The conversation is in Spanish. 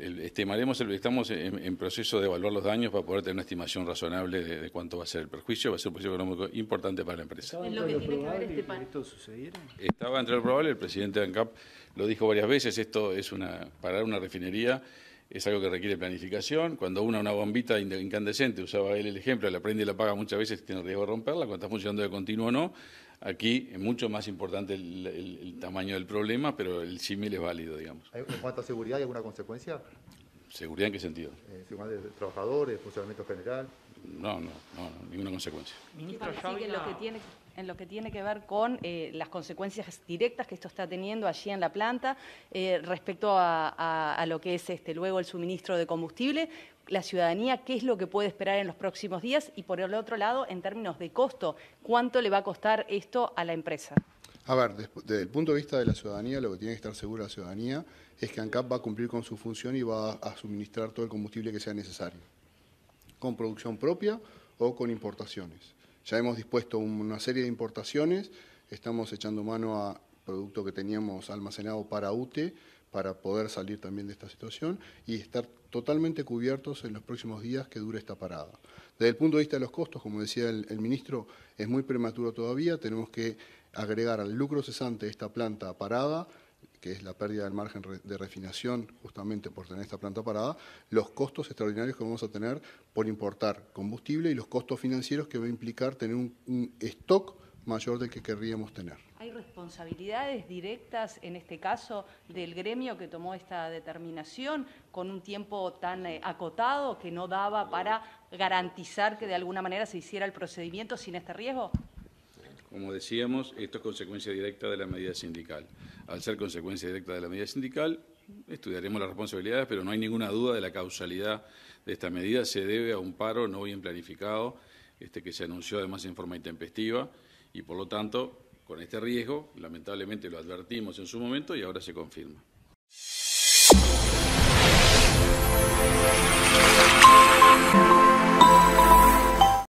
estamos en, proceso de evaluar los daños para poder tener una estimación razonable de, cuánto va a ser el perjuicio. Va a ser un perjuicio económico importante para la empresa. ¿Estaba entre lo que que este Estaba entre lo probable, el presidente de ANCAP lo dijo varias veces, esto es una parar una refinería es algo que requiere planificación. Cuando una, una bombita incandescente, usaba él el ejemplo, la prende y la apaga muchas veces, tiene riesgo de romperla, cuando está funcionando de continuo o no. Aquí es mucho más importante el, tamaño del problema, pero el símil es válido, digamos. ¿En cuanto a seguridad, hay alguna consecuencia? ¿Seguridad en qué sentido? Eh, seguridad de trabajadores, funcionamiento general. No, no, no, ninguna consecuencia. lo que en lo que tiene que ver con eh, las consecuencias directas que esto está teniendo allí en la planta eh, respecto a, lo que es este, luego el suministro de combustible, la ciudadanía qué es lo que puede esperar en los próximos días y por el otro lado, en términos de costo, cuánto le va a costar esto a la empresa. A ver, desde el punto de vista de la ciudadanía, lo que tiene que estar segura la ciudadanía es que ANCAP va a cumplir con su función y va a suministrar todo el combustible que sea necesario, con producción propia o con importaciones. Ya hemos dispuesto una serie de importaciones, estamos echando mano a producto que teníamos almacenado para UTE para poder salir también de esta situación y estar totalmente cubiertos en los próximos días que dure esta parada. Desde el punto de vista de los costos, como decía el, ministro, es muy prematuro todavía, tenemos que agregar al lucro cesante esta planta parada que es la pérdida del margen de refinación justamente por tener esta planta parada, los costos extraordinarios que vamos a tener por importar combustible y los costos financieros que va a implicar tener un, stock mayor del que querríamos tener. ¿Hay responsabilidades directas, en este caso, del gremio que tomó esta determinación con un tiempo tan eh, acotado que no daba para garantizar que de alguna manera se hiciera el procedimiento sin este riesgo? Como decíamos, esto es consecuencia directa de la medida sindical. Al ser consecuencia directa de la medida sindical, estudiaremos las responsabilidades, pero no hay ninguna duda de la causalidad de esta medida. Se debe a un paro no bien planificado, este que se anunció además en forma intempestiva, y por lo tanto, con este riesgo, lamentablemente lo advertimos en su momento y ahora se confirma.